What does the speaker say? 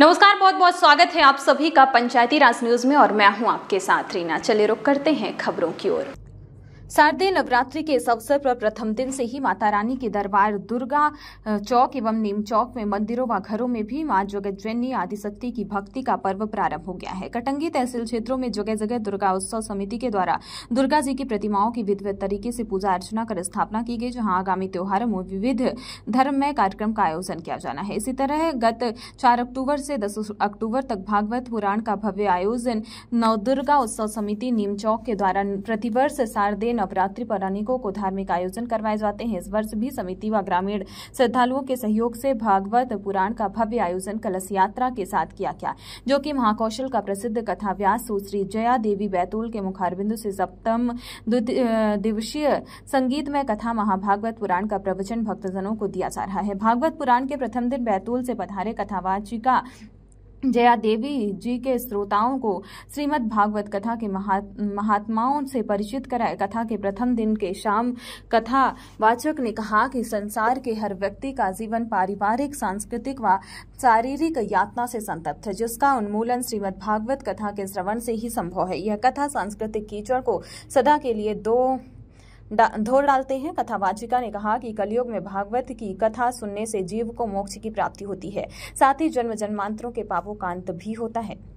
नमस्कार बहुत बहुत स्वागत है आप सभी का पंचायती राज न्यूज में और मैं हूं आपके साथ रीना चले रुक करते हैं खबरों की ओर शारदीय नवरात्रि के इस अवसर पर प्रथम दिन से ही माता रानी के दरबार दुर्गा चौक एवं नीम चौक में मंदिरों व घरों में भी मां जगतजननी आदिशक्ति की भक्ति का पर्व प्रारंभ हो गया है कटंगी तहसील क्षेत्रों में जगह जगह दुर्गा उत्सव समिति के द्वारा दुर्गा जी की प्रतिमाओं की विधिवत तरीके से पूजा अर्चना कर स्थापना की गई जहां आगामी त्योहारों में विविध धर्ममय कार्यक्रम का आयोजन किया जाना है इसी तरह गत चार अक्टूबर से दस अक्टूबर तक भागवत पुराण का भव्य आयोजन नवदुर्गा उत्सव समिति नीम चौक के द्वारा प्रतिवर्ष शारदीय नवरात्रि पर अनेकों को धार्मिक आयोजन करवाए जाते हैं इस वर्ष भी समिति व ग्रामीण श्रद्धालुओं के सहयोग से भागवत पुराण का भव्य आयोजन कलश यात्रा के साथ किया गया जो कि महाकौशल का प्रसिद्ध कथाव्यास सुश्री जया देवी बैतूल के मुखारबिंदु से सप्तम दिवसीय संगीत में कथा महाभागवत पुराण का प्रवचन भक्तजनों को दिया जा रहा है भागवत पुराण के प्रथम दिन बैतूल से पधारे कथावाचिका जया देवी जी के श्रोताओं को श्रीमद् भागवत कथा के महात्माओं से परिचित कराए कथा के प्रथम दिन के शाम कथा वाचक ने कहा कि संसार के हर व्यक्ति का जीवन पारिवारिक सांस्कृतिक व शारीरिक यातना से संतप्त है जिसका उन्मूलन श्रीमद् भागवत कथा के श्रवण से ही संभव है यह कथा सांस्कृतिक कीचड़ को सदा के लिए दो धोल डालते हैं कथावाचिका ने कहा कि कलयुग में भागवत की कथा सुनने से जीव को मोक्ष की प्राप्ति होती है साथ ही जन्म जन्मांतरों के पापों का अंत भी होता है